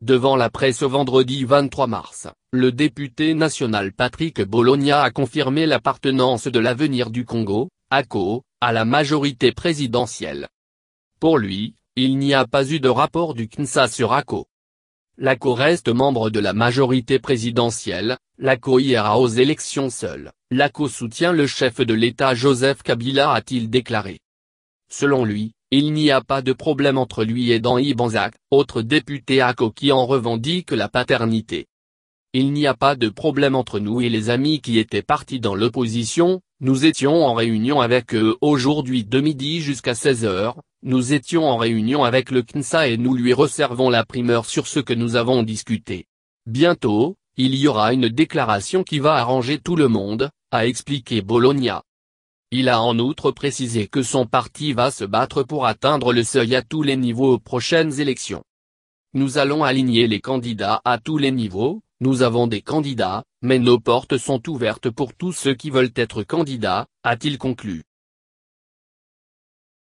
Devant la presse vendredi 23 mars, le député national Patrick Bologna a confirmé l'appartenance de l'avenir du Congo, ACO, à la majorité présidentielle. Pour lui, il n'y a pas eu de rapport du CNSA sur ACO. L'ACO reste membre de la majorité présidentielle, l'ACO ira aux élections seule, l'ACO soutient le chef de l'État Joseph Kabila a-t-il déclaré. Selon lui, il n'y a pas de problème entre lui et Dan Ibanzac, autre député ACO qui en revendique la paternité. Il n'y a pas de problème entre nous et les amis qui étaient partis dans l'opposition, nous étions en réunion avec eux aujourd'hui de midi jusqu'à 16h, nous étions en réunion avec le CNSA et nous lui resservons la primeur sur ce que nous avons discuté. Bientôt, il y aura une déclaration qui va arranger tout le monde, a expliqué Bologna. Il a en outre précisé que son parti va se battre pour atteindre le seuil à tous les niveaux aux prochaines élections. Nous allons aligner les candidats à tous les niveaux, nous avons des candidats, mais nos portes sont ouvertes pour tous ceux qui veulent être candidats, a-t-il conclu.